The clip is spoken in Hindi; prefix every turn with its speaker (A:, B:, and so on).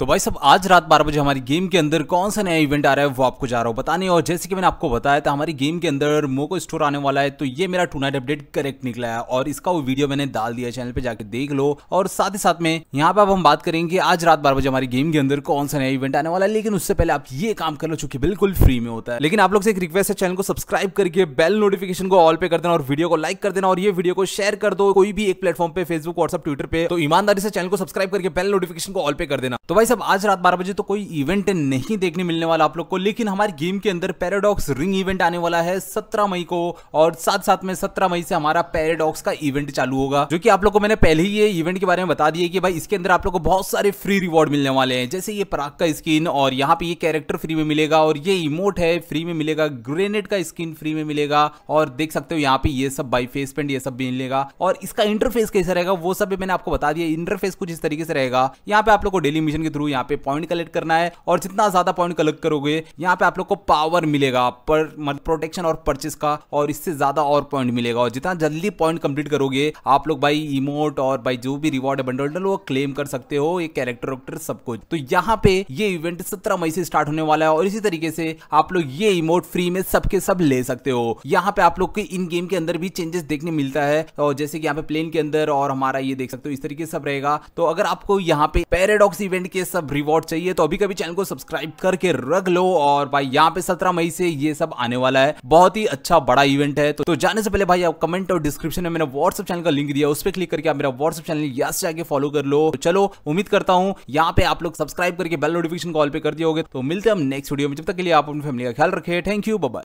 A: तो भाई सब आज रात बारह बजे हमारी गेम के अंदर कौन सा नया इवेंट आ रहा है वो आपको जा रहा हूँ बताने और जैसे कि मैंने आपको बताया था हमारी गेम के अंदर मोको स्टोर आने वाला है तो ये मेरा टू नाइट अपडेट करेक्ट निकला है और इसका वो वीडियो मैंने डाल दिया चैनल पे जाके देख लो और साथ ही साथ में यहाँ पे अब हम बात करेंगे आज रात बारह बजे हमारी गेम के अंदर कौन सा नया इवेंट आने वाला है लेकिन उससे पहले आप ये काम कर लो चूंकि बिल्कुल फ्री में होता है लेकिन आप लोग से एक रिक्वेस्ट है चैनल को सब्सक्राइब करके बेल नोटिफिकेशन को ऑल पे कर देना और वीडियो को लाइक कर देना और ये वीडियो को शेयर कर दो कोई भी एक प्लेटफॉर्म पे फेसबुक व्हाट्सअप ट्विटर पे तो ईमानदारी से चैनल को सब्सक्राइब करके बेल नोटिफिकेशन को ऑल पे कर देना तो भाई भाई साहब आज रात बारह बजे तो कोई इवेंट नहीं देखने मिलने वाला आप लोग को लेकिन हमारे गेम के अंदर पैराडॉक्स रिंग इवेंट आने वाला है सत्रह मई को और साथ साथ में सत्रह मई से हमारा पैराडॉक्स का इवेंट चालू होगा जो कि आप लोग को मैंने पहले ही ये इवेंट के बारे में बता दिया कि भाई इसके अंदर आप लोग को बहुत सारे फ्री रिवॉर्ड मिलने वाले हैं जैसे ये पराग का स्किन और यहाँ पे ये कैरेक्टर फ्री में मिलेगा और ये इमोट है फ्री में मिलेगा ग्रेनेड का स्किन फ्री में मिलेगा और देख सकते हो यहाँ पे ये सब बाई फेस पेंट ये सब भी मिलेगा और इसका इंटरफेस कैसे रहेगा वो सब मैंने आपको बता दिया इंटरफेस कुछ इस तरीके से रहेगा यहाँ पे आप लोग को डेली मिशन के थ्रू यहाँ पे पॉइंट कलेक्ट करना है और जितना ज्यादा पॉइंट कलेक्ट करोगे यहाँ पे आप लोग को पावर मिलेगा पर मतलब प्रोटेक्शन और परचेस का और इससे ज्यादा और पॉइंट मिलेगा और जितना जल्दी पॉइंट कंप्लीट करोगे आप लोग भाई इमोट और भाई जो भी रिवॉर्ड है बंडल वो क्लेम कर सकते हो ये कैरेक्टर वैक्टर सब कुछ तो यहाँ पे ये इवेंट सत्रह मई से स्टार्ट होने वाला है और इसी तरीके से आप लोग ये इमोट फ्री में सबके सब ले सकते हो यहाँ पे आप लोग के इन गेम के अंदर भी चेंजेस देखने मिलता है और जैसे कि यहाँ पे प्लेन के अंदर और हमारा ये देख सकते हो इस तरीके से सब रहेगा तो अगर आपको यहाँ पे पैराडॉक्स इवेंट के सब रिवॉर्ड चाहिए तो अभी कभी चैनल को सब्सक्राइब करके रख लो और भाई यहाँ पे सत्रह मई से ये सब आने वाला है बहुत ही अच्छा बड़ा इवेंट है तो, जाने से पहले भाई आप कमेंट और डिस्क्रिप्शन में मेरा व्हाट्सअप चैनल का लिंक दिया उस पर क्लिक करके आप मेरा व्हाट्सअप चैनल यहाँ से जाके फॉलो कर लो तो चलो उम्मीद करता हूँ यहाँ पे आप लोग सब्सक्राइब करके बेल नोटिफिकेशन कॉल पे कर दिए होगे तो मिलते हैं हम नेक्स्ट वीडियो में जब तक के लिए आप अपनी फैमिली का ख्याल रखें थैंक यू बाय